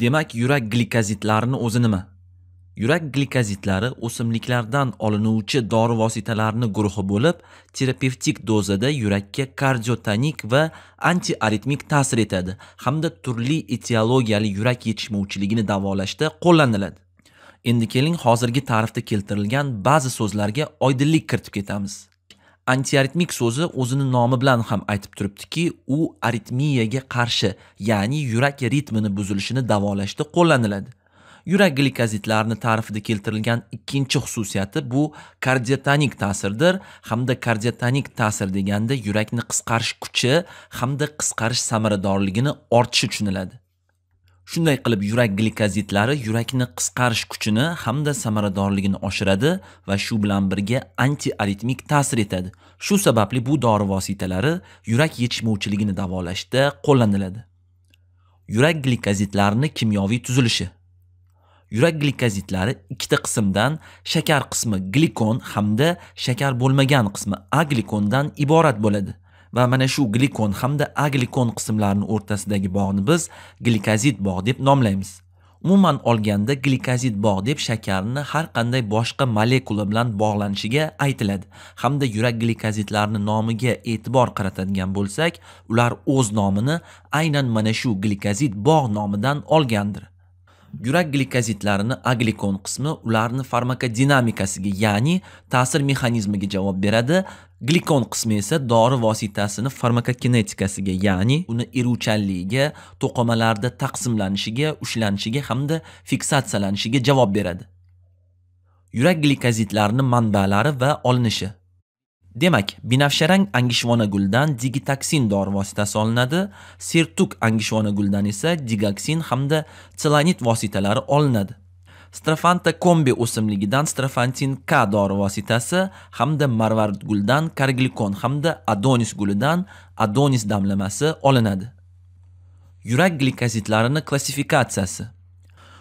Demak, yurak glikozitlarini o'zi nima? Yurak glikozitlari o'simliklardan olinuvchi dori vositalarini guruhi bo'lib, terapevtik dozada yurakka kardiotonik va antiaritmik ta'sir etadi hamda turli etiologiyali yurak yetishmovchiligini davolashda qo'llaniladi. Endi keling hozirgi ta'rifda keltirilgan ba'zi so'zlarga oydinlik kiritib ketamiz. antiaritmik so'zi o'zini nomi bilan ham aytib turibdiki u aritmiyaga qarshi ya'ni yurak ritmini buzilishini davolashda qo'llaniladi yurak glikozitlarini ta'rifida keltirilgan ikkinchi xususiyati bu kardiotonik ta'sirdir hamda kardiotonik ta'sir deganda yurakni qisqarish kuchi hamda qisqarish samaradorligini ortishi tushuniladi shunday qilib yurak glikozidlari yurakni qisqarish kuchini hamda samaradorligini oshiradi va shu bilan birga antiaritmik ta'sir etadi shu sababli bu dori vositalari yurak yetishmovchiligini davolashda qo'llaniladi yurak glikozidlarini kimyoviy tuzilishi yurak glikozidlari ikkita qismdan shakar qismi glikon hamda shakar bo'lmagan qismi aglikondan iborat bo'ladi va mana shu glikon hamda aglikon qismlarini o'rtasidagi bog'ni biz glikozid bog' deb nomlaymiz umuman olganda glikozid bog' deb shakarni har qanday boshqa molekula bilan bog'lanishiga aytiladi hamda yurak glikazidlarini nomiga e'tibor qaratadigan bo'lsak ular o'z nomini aynan mana shu glikozid bog' nomidan olgandir yurak glikozitlarini aglikon qismi ularni farmakodinamikasiga ya'ni ta'sir mexanizmiga javob beradi glikon qismi esa dori vositasini farmakokinetikasiga ya'ni uni eruvchanligiga to'qimalarda taqsimlanishiga ushlanishiga hamda fiksatsiyalanishiga javob beradi yurak glikozitlarini manbalari va olinishi demak binafsharang angishvona guldan digitaksin dori vositasi olinadi sertuk angishvona guldan esa digaksin hamda tselanit vositalari olinadi strafanta kombi o'simligidan strafantin k dori vositasi hamda marvard guldan karglikon hamda adonis gulidan adonis damlamasi olinadi yurak glikozitlarini klassifikatsiyasi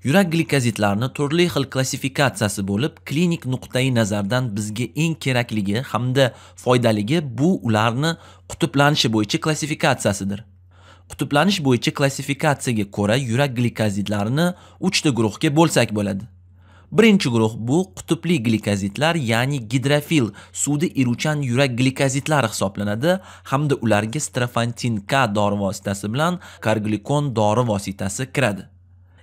Yurak glikozitlarini turli xil klassifikatsiyasi bo'lib, klinik nuqtai nazardan bizga eng kerakligi hamda foydaligi bu ularni qutblanishi bo'yicha klassifikatsiyasidir. Qutublanish bo'yicha klassifikatsiyaga ko'ra yurak glikozitlarini 3 ta guruhga bo'lsak bo'ladi. Birinchi guruh bu qutubli glikozitlar, ya'ni gidrofil suvda eruvchan yurak glikozitlari hisoblanadi hamda ularga strafantin K dori vositasi bilan karglikon dori vositasi kiradi.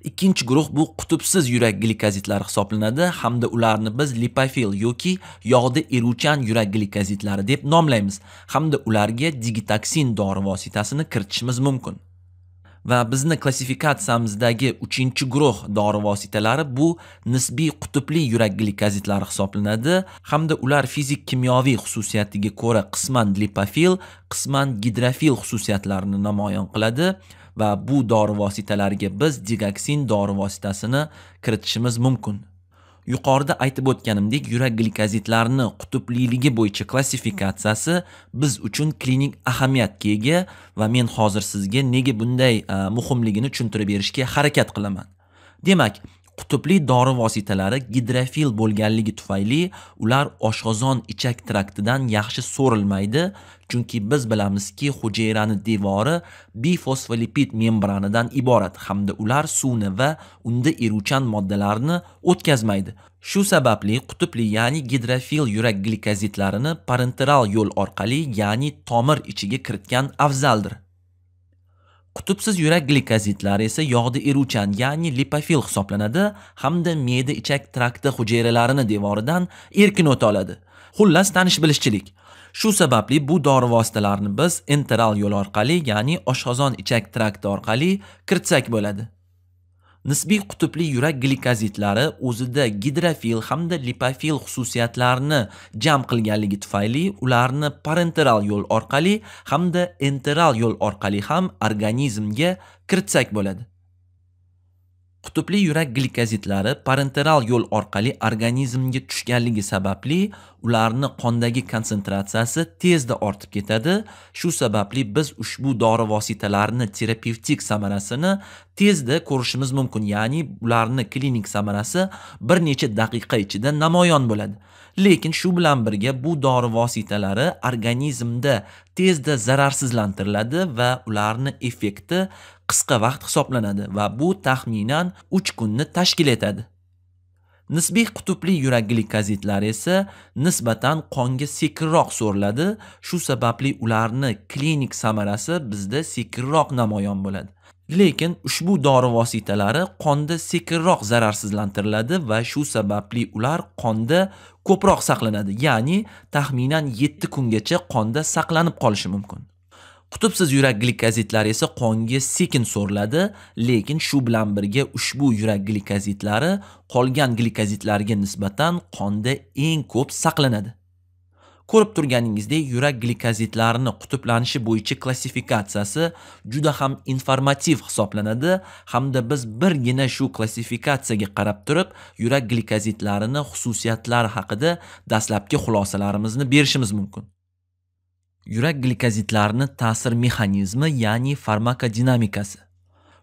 Ikkinchi guruh bu qutubsiz yurak glikozitlari hisoblanadi hamda ularni biz lipofil yoki yog'da eruvchan yurak glikozitlari deb nomlaymiz hamda ularga digitoksin dori vositasini kiritishimiz mumkin. Va bizni klassifikatsiyamizdagi 3-guruh dori vositalari bu nisbiy qutubli yurak glikozitlari hisoblanadi hamda ular fizik kimyoviy xususiyatiga ko'ra qisman lipofil, qisman gidrofil xususiyatlarini namoyon qiladi. va bu dori vositalariga biz digaksin dori vositasini kiritishimiz mumkin. Yuqorida aytib o'tganimdek, yurak glikozitlarini qutubliligi bo'yicha klassifikatsiyasi biz uchun klinik ahamiyatga ega va men hozir sizga nega bunday e, muhimligini tushuntirib berishga harakat qilaman. Demak, qutubli dori vositalari gidrofil bo'lganligi tufayli ular oshqozon ichak traktidan yaxshi so'rilmaydi chunki biz bilamizki hujayrani devori bifosfolipid membranadan iborat hamda ular suvni va unda eruvchan moddalarni o'tkazmaydi shu sababli qutubli ya'ni gidrofil yurak glikozitlarini parenteral yo'l orqali ya'ni tomir ichiga kiritgan afzaldir Qutubsiz yurak glikozidlari esa yog'da eruvchan, ya'ni lipofil hisoblanadi hamda me'da ichak trakti hujayralarini devoridan erkin o'ta oladi. Xullas tanish bilishchilik. Shu sababli bu dori vositalarini biz enteral yo'l orqali, ya'ni oshqozon ichak trakti orqali kiritsak bo'ladi. nisbiy qutbli yurak glikozidlari o'zida gidrofil hamda lipofil xususiyatlarini jam qilganligi tufayli ularni parenteral yo'l orqali hamda enteral yo'l orqali ham organizmga kiritsak bo'ladi Qutubli yurak glikozidlari parenteral yo'l orqali organizmga tushganligi sababli ularni qondagi konsentratsiyasi tezda ortib ketadi. Shu sababli biz ushbu dori vositalarini terapevtik samarasini tezda ko'rishimiz mumkin, ya'ni ularni klinik samarasi bir necha daqiqa ichida namoyon bo'ladi. lekin shu bilan birga bu dori vositalari organizmda tezda zararsizlantiriladi va ularni effekti qisqa vaqt hisoblanadi va bu taxminan 3 kunni tashkil etadi nisbiy qutubli yurak glikozitlari esa nisbatan qonga sekinroq so'riladi shu sababli ularni klinik samarasi bizda sekinroq namoyon bo'ladi lekin ushbu dori vositalari qonda sekinroq zararsizlantiriladi va shu sababli ular qonda ko'proq saqlanadi ya'ni taxminan 7 kungacha qonda saqlanib qolishi mumkin qutubsiz yurak glikozidlari esa qonga sekin so'riladi lekin shu bilan birga ushbu yurak glikozidlari qolgan glikozidlarga nisbatan qonda eng ko'p saqlanadi ko'rib turganingizdek yurak glikozitlarini qutblanishi bo'yicha klassifikatsiyasi juda ham informativ hisoblanadi hamda biz birgina shu klassifikatsiyaga qarab turib yurak glikozitlarini xususiyatlari haqida dastlabki xulosalarimizni berishimiz mumkin yurak glikozitlarini ta'sir mexanizmi ya'ni farmakodinamikasi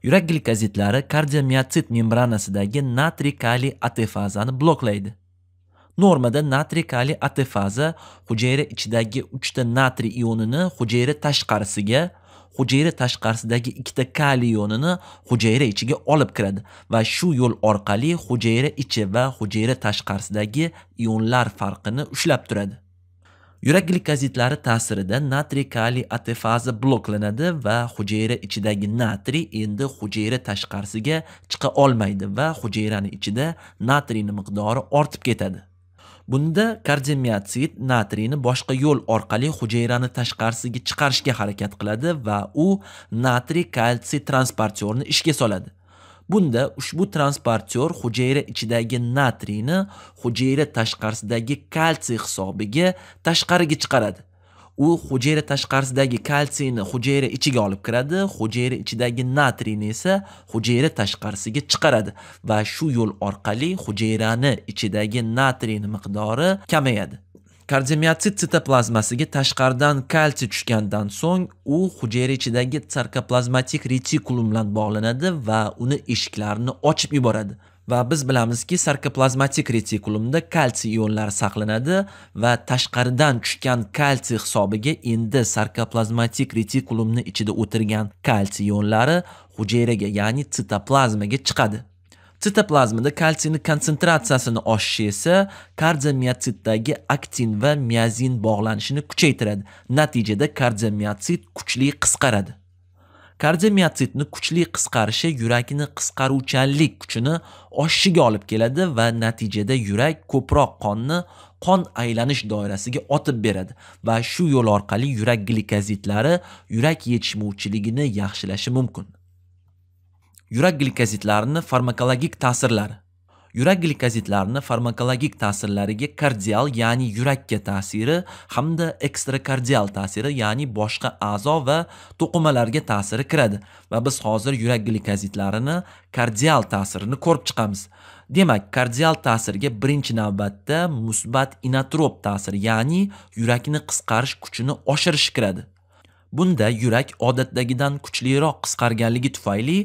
yurak glikozitlari kardiomiotsit membranasidagi natriy kaliy atefazani bloklaydi Normada natri kali atefaza hujayra ichidagi 3 ta natriy ionini hujayra tashqarisiga hujayra tashqarisidagi ikkita kali ionini hujayra ichiga olib kiradi va shu yo'l orqali hujayra ichi va hujayra tashqarisidagi ionlar farqini ushlab turadi. Yurak glikozitlari ta'sirida natriy kali atefaza bloklanadi va hujayra ichidagi natriy endi hujayra tashqarisiga chiqa olmaydi va hujayrani ichida natriyning miqdori ortib ketadi. Bunda kardiomiotsit natriyni boshqa yo'l orqali hujayrani tashqarisiga chiqarishga harakat qiladi va u natriy kalsiy transportyorni ishga soladi. Bunda ushbu transportyor hujayra ichidagi natriyni hujayra tashqarisidagi kalsiy hisobiga tashqariga chiqaradi. u hujayra tashqarisidagi kalsiyni hujayra ichiga olib kiradi hujayra ichidagi natriyni esa hujayra tashqarisiga chiqaradi va shu yo'l orqali hujayrani ichidagi natriyni miqdori kamayadi Kardiomiyotsit sitoplazmasiga tashqaridan kalsiy tushgandan so'ng u hujayra ichidagi sarkoplazmatik retikulum bilan bog'lanadi va uni eshiklarni ochib yuboradi. va biz bilamizki sarkoplazmatik retikulumda kalsiy ionlari saqlanadi va tashqaridan tushgan kalsiy hisobiga endi sarkoplazmatik retikulumni ichida o'tirgan kalsiy ionlari hujayraga ya'ni sitoplazmaga chiqadi sitoplazmada kalsiyni konsentratsiyasini oshishi esa kardiomiotsitdagi aktin va miazin bog'lanishini kuchaytiradi natijada kardiomiotsit kuchli qisqaradi kardiomiotitni kuchli qisqarishi yurakni qisqaruvchanlik kuchini oshishiga olib keladi va natijada yurak ko'proq qonni qon aylanish doirasiga otib beradi va shu yo'l orqali yurak glikozidlari yurak yetishmovchiligini yaxshilashi mumkin yurak glikozidlarini farmakologik ta'sirlari yurak glikozitlarini farmakologik ta'sirlariga kardial ya'ni yurakka ta'siri hamda ekstrakardial ta'siri ya'ni boshqa a'zo va to'qimalarga ta'siri kiradi va biz hozir yurak glikozitlarini kardial ta'sirini ko'rib chiqamiz. Demak, kardial ta'sirga birinchi navbatda musbat inotrop ta'siri ya'ni yurakni qisqarish kuchini oshirish kiradi. Bunda yurak odatdagidan kuchliroq qisqarganligi tufayli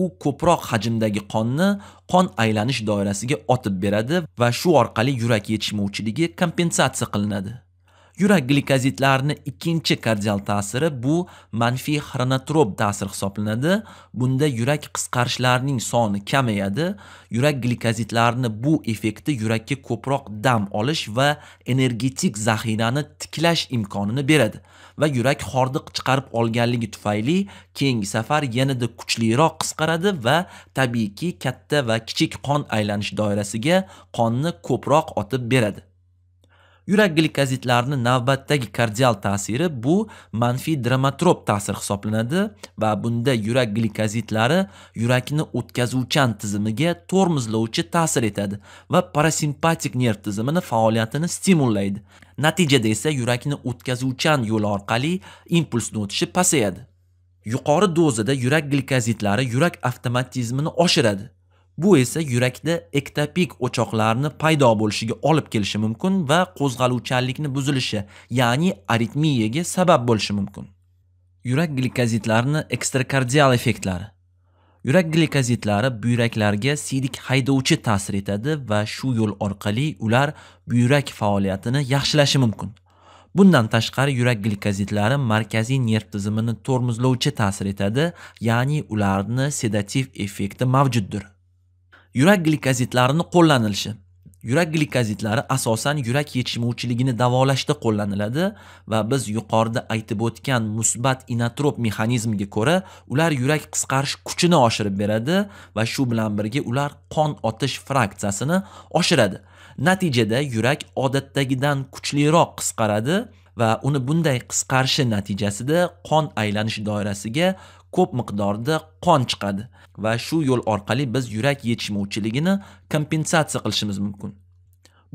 u ko'proq hajmdagi qonni qon aylanish doirasiga otib beradi va shu orqali yurak yetishmovchiligi kompensatsiya qilinadi. Yurak glikozitlarini ikkinchi kardial ta'siri bu manfiy xronotrop ta'sir hisoblanadi. Bunda yurak qisqarishlarining soni kamayadi. Yurak glikozitlarini bu effekti yurakka ko'proq dam olish va energetik zaxirani tiklash imkonini beradi va yurak hordiq chiqarib olganligi tufayli keyingi safar yanada kuchliroq qisqaradi va tabiiyki katta va kichik qon aylanish doirasiga qonni ko'proq otib beradi. Yurak glikozitlarini navbatdagi kardial ta'siri bu manfiy dramatrop ta'sir hisoblanadi va bunda yurak glikozitlari yurakni o'tkazuvchan tizimiga tormozlovchi ta'sir etadi va parasimpatik nerv tizimini faoliyatini stimullaydi. Natijada esa yurakni o'tkazuvchan yo'l orqali impulsni o'tishi pasayadi. Yuqori dozada yurak glikozitlari yurak avtomatizmini oshiradi Bu esa yurakda ektopik o'choqlarni paydo bo'lishiga olib kelishi mumkin va qo'zg'aluvchanlikni buzilishi, ya'ni aritmiyaga sabab bo'lishi mumkin. Yurak glikozitlarini ekstrakardial effektlari Yurak glikozidlari buyraklarga siydik haydovchi ta'sir etadi va shu yo'l orqali ular buyrak faoliyatini yaxshilashi mumkin. Bundan tashqari yurak glikozidlari markaziy nerv tizimini tormozlovchi ta'sir etadi, ya'ni ularni sedativ effekti mavjuddir. yurak glikozitlarini qo'llanilishi yurak glikozidlari asosan yurak yetishmovchiligini davolashda qo'llaniladi va biz yuqorida aytib o'tgan musbat inotrop mexanizmiga ko'ra ular yurak qisqarish kuchini oshirib beradi va shu bilan birga ular qon otish fraksiyasini oshiradi natijada yurak odatdagidan kuchliroq qisqaradi va uni bunday qisqarishi natijasida qon aylanish doirasiga ko'p miqdorda qon chiqadi va shu yo'l orqali biz yurak yetishmovchiligini kompensatsiya qilishimiz mumkin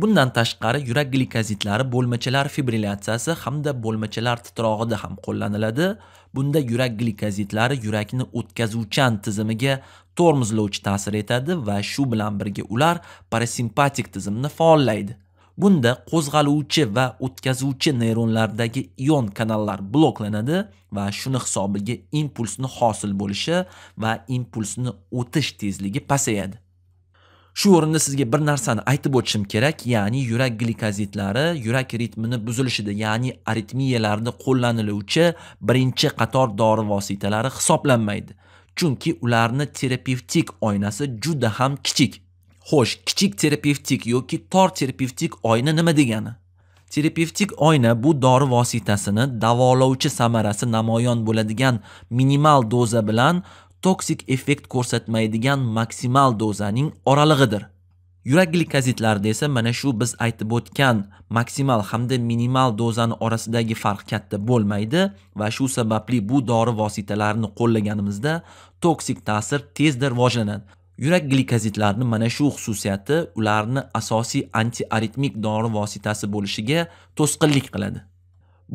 bundan tashqari yurak glikozitlari bo'lmachalar fibrilyatsiyasi hamda bo'lmachalar titrog'ida ham qo'llaniladi bunda yurak glikozitlari yurakni o'tkazuvchan tizimiga tormozlovchi ta'sir etadi va shu bilan birga ular parasimpatik tizimni faollaydi Bunda qo'zg'aluvchi va o'tkazuvchi neyronlardagi ion kanallar bloklanadi va shuni hisobiga impulsni hosil bo'lishi va impulsni o'tish tezligi pasayadi. Shu o'rinda sizga bir narsani aytib o'tishim kerak, ya'ni yurak glikozitlari yurak ritmini buzilishida, ya'ni aritmiyalarda qo'llaniluvchi birinchi qator dori vositalari hisoblanmaydi. Chunki ularni terapevtik oynasi juda ham kichik. xo'sh kichik terapevtik yoki tor terapevtik oyna nima degani terapevtik oyna bu dori vositasini davolovchi samarasi namoyon bo'ladigan minimal doza bilan toksik effekt ko'rsatmaydigan maksimal dozaning oralig'idir yurak glikozitlarida esa mana shu biz aytib o'tgan maksimal hamda minimal dozani orasidagi farq katta bo'lmaydi va shu sababli bu dori vositalarini qo'llaganimizda toksik ta'sir tezda rivojlanadi Yurak glikozitlarni mana shu xususiyati ularni asosiy antiaritmik dori vositasi bo'lishiga to'sqinlik qiladi.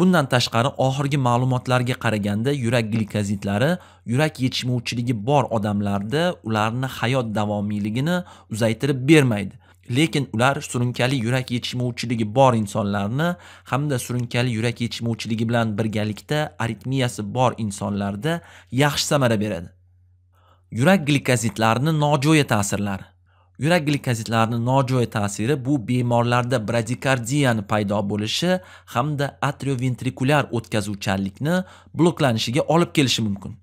Bundan tashqari oxirgi ma'lumotlarga qaraganda yurak glikozitlari yurak yetishmovchiligi bor odamlarda ularni hayot davomiyligini uzaytirib bermaydi. lekin ular surunkali yurak yetishmovchiligi bor insonlarni hamda surunkali yurak yetishmovchiligi bilan birgalikda aritmiyasi bor insonlarda yaxshi samara beradi yurak glikozitlarini nojo'ya ta'sirlari yurak glikozitlarini nojo'ya ta'siri bu bemorlarda bradikardiyani paydo bo'lishi hamda atrioventrikulyar o'tkazuvchanlikni bloklanishiga olib kelishi mumkin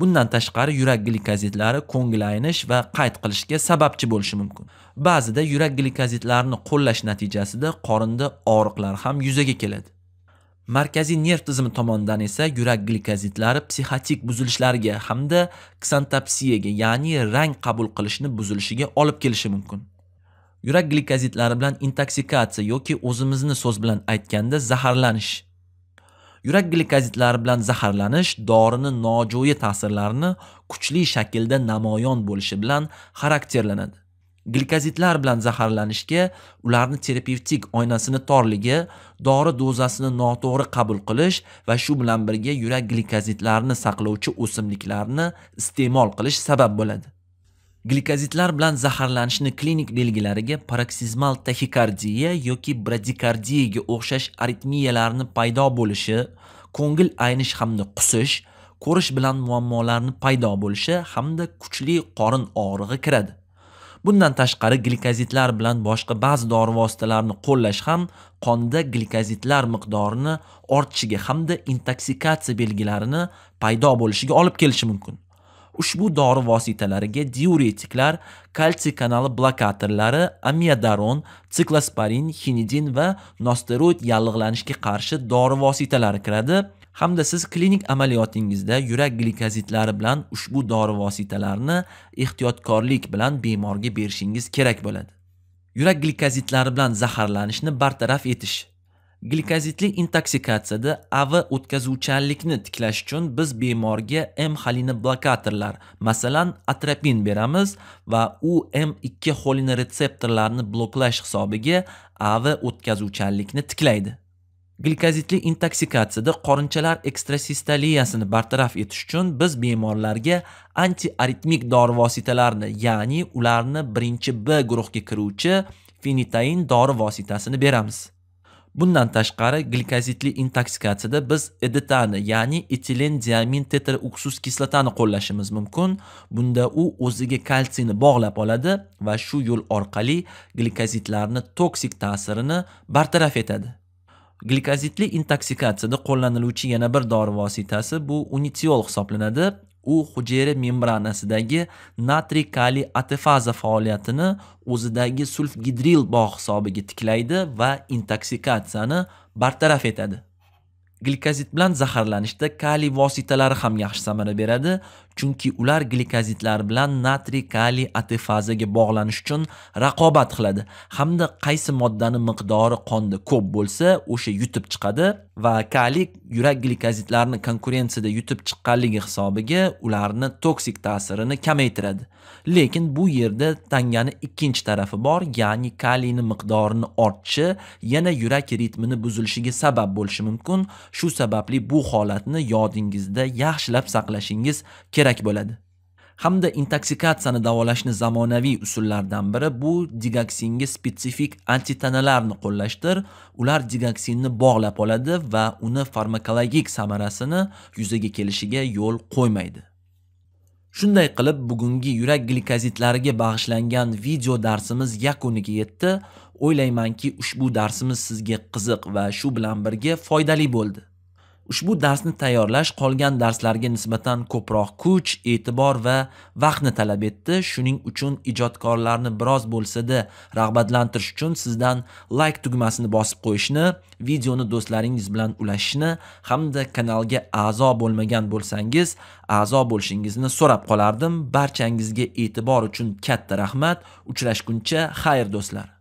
bundan tashqari yurak glikozitlari ko'ngil aynish va qayt qilishga sababchi bo'lishi mumkin ba'zida yurak glikozitlarini qo'llash natijasida qorinda og'riqlar ham yuzaga keladi markaziy nerv tizimi tomonidan esa yurak glikozidlari psixotik buzilishlarga hamda ksantopsiyaga ya'ni rang qabul qilishni buzilishiga olib kelishi mumkin yurak glikozidlari bilan intoksikatsiya yoki o'zimizni so'z bilan aytganda zaharlanish yurak glikozidlari bilan zaharlanish dorini nojo'ya ta'sirlarini kuchli shaklda namoyon bo'lishi bilan xarakterlanadi glikozitlar bilan zaharlanishga ularni terapevtik oynasini torligi dori dozasini noto'g'ri qabul qilish va shu bilan birga yurak glikozitlarini saqlovchi o'simliklarni iste'mol qilish sabab bo'ladi glikozitlar bilan zaharlanishni klinik belgilariga paroksizmal taxikardiya yoki bradikardiyaga o'xshash aritmiyalarni paydo bo'lishi ko'ngil aynish hamda qusish ko'rish bilan muammolarni paydo bo'lishi hamda kuchli qorin og'rig'i kiradi bundan tashqari glikozitlar bilan boshqa ba'zi dori vositalarini qo'llash ham qonda glikozitlar miqdorini ortishiga hamda intoksikatsiya belgilarini paydo bo'lishiga olib kelishi mumkin ushbu dori vositalariga diuretiklar kalsiy kanali blokatorlari amiodaron siklosparin xinidin va nosteroid yallig'lanishga qarshi dori vositalari kiradi hamda siz klinik amaliyotingizda yurak glikozidlari bilan ushbu dori vositalarini ehtiyotkorlik bilan bemorga berishingiz kerak bo'ladi yurak glikozidlari bilan zaharlanishni bartaraf etish glikozitli intoksikatsiyada av o'tkazuvchanlikni tiklash uchun biz bemorga m xolini blokatorlar masalan atropin beramiz va u m 2 xolini retseptorlarni bloklash hisobiga av o'tkazuvchanlikni tiklaydi glikozitli intoksikatsiyada qorinchalar ekstrasistoliyasini bartaraf etish uchun biz bemorlarga antiaritmik dori vositalarini ya'ni ularni birinchi b guruhga kiruvchi fenitain dori vositasini beramiz bundan tashqari glikozidli intoksikatsiyada biz editani ya'ni etilen diamin tetra uksus kislotani qo'llashimiz mumkin bunda u o'ziga kalsiyni bog'lab oladi va shu yo'l orqali glikazitlarni toksik ta'sirini bartaraf etadi Glikozidli intoksikatsiyada qo'llaniluvchi yana bir dori vositasi bu unitiol hisoblanadi u hujayra membranasidagi natriy kaliy atefaza faoliyatini o'zidagi sulfgidril bog' hisobiga tiklaydi va intoksikatsiyani bartaraf etadi glikozid bilan zaharlanishda kaliy vositalari ham yaxshi samara beradi chunki ular glikozidlar bilan natriy kaliy atifazaga bog'lanish uchun raqobat qiladi hamda qaysi moddani miqdori qonda ko'p bo'lsa o'sha yutib chiqadi va kaliy yurak glikozitlarini konkurensiyada yutib chiqqanligi hisobiga ularni toksik ta'sirini kamaytiradi lekin bu yerda tangani ikkinchi tarafi bor ya'ni kaliyni miqdorini ortishi yana yurak ritmini buzilishiga sabab bo'lishi mumkin shu sababli bu holatni yodingizda yaxshilab saqlashingiz kerak kerak bo'ladi hamda intoksikatsiyani davolashni zamonaviy usullardan biri bu digoksinga spetsifik antitanalarni qo'llashdir ular digoksinni bog'lab oladi va uni farmakologik samarasini yuzaga kelishiga yo'l qo'ymaydi shunday qilib bugungi yurak glikozidlariga bag'ishlangan video darsimiz yakuniga yetdi o'ylaymanki ushbu darsimiz sizga qiziq va shu bilan birga foydali bo'ldi ushbu darsni tayyorlash qolgan darslarga nisbatan ko'proq kuch e'tibor va vaqtni talab etdi shuning uchun ijodkorlarni biroz bo'lsa-da rag'batlantirish uchun sizdan like tugmasini bosib qo'yishni videoni do'stlaringiz bilan ulashishni hamda kanalga a'zo bo'lmagan bo'lsangiz a'zo bo'lishingizni so'rab qolardim barchangizga e'tibor uchun katta rahmat uchrashguncha xayr do'stlar